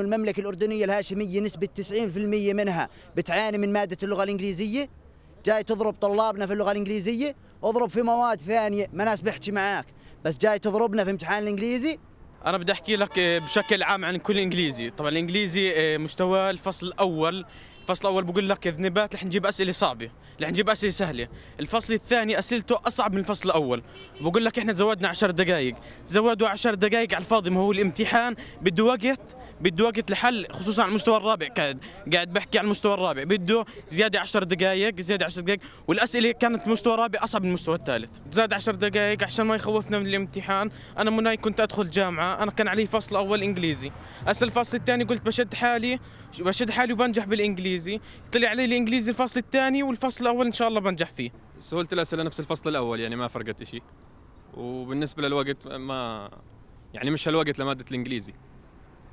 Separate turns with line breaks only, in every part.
المملكة الأردنية الهاشمية نسبة 90% منها بتعاني من مادة اللغة الإنجليزية جاي تضرب طلابنا في اللغة الإنجليزية اضرب في مواد ثانية ما ناس بحكي معاك بس جاي تضربنا في امتحان الإنجليزي
أنا بدي أحكي لك آه، بشكل عام عن كل إنجليزي طبعا الإنجليزي آه، مستوى الفصل الأول الفصل الاول بقول لك ذنبات رح نجيب اسئله صعبه رح نجيب اسئله سهله الفصل الثاني اسئلته اصعب من الفصل الاول بقول لك احنا زودنا 10 دقائق زودوا 10 دقائق على الفاضي ما هو الامتحان بده وقت بده وقت لحل خصوصا على المستوى الرابع قاعد قاعد بحكي على المستوى الرابع بده زياده 10 دقائق زياده 10 دقائق والاسئله كانت مستوى رابع اصعب من المستوى الثالث زاد 10 دقائق عشان ما يخوفنا من الامتحان انا مناي كنت ادخل جامعه انا كان علي فصل اول انجليزي هسه الفصل الثاني قلت بشد حالي بشد حالي وبنجح بالانجليزي طلع علي الانجليزي الفصل
الثاني والفصل الاول ان شاء الله بنجح فيه سهولة الاسئله نفس الفصل الاول يعني ما فرقت شيء وبالنسبه للوقت ما يعني مش هالوقت لماده الانجليزي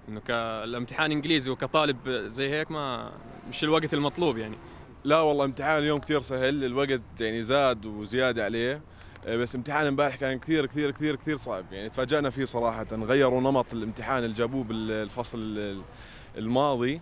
انه كالامتحان انجليزي وكطالب زي هيك ما مش الوقت المطلوب يعني
لا والله امتحان اليوم كثير سهل الوقت يعني زاد وزياده عليه آه، بس امتحان امبارح كان كثير كثير كثير كثير صعب يعني تفاجأنا فيه صراحه غيروا نمط الامتحان اللي جابوه بالفصل الماضي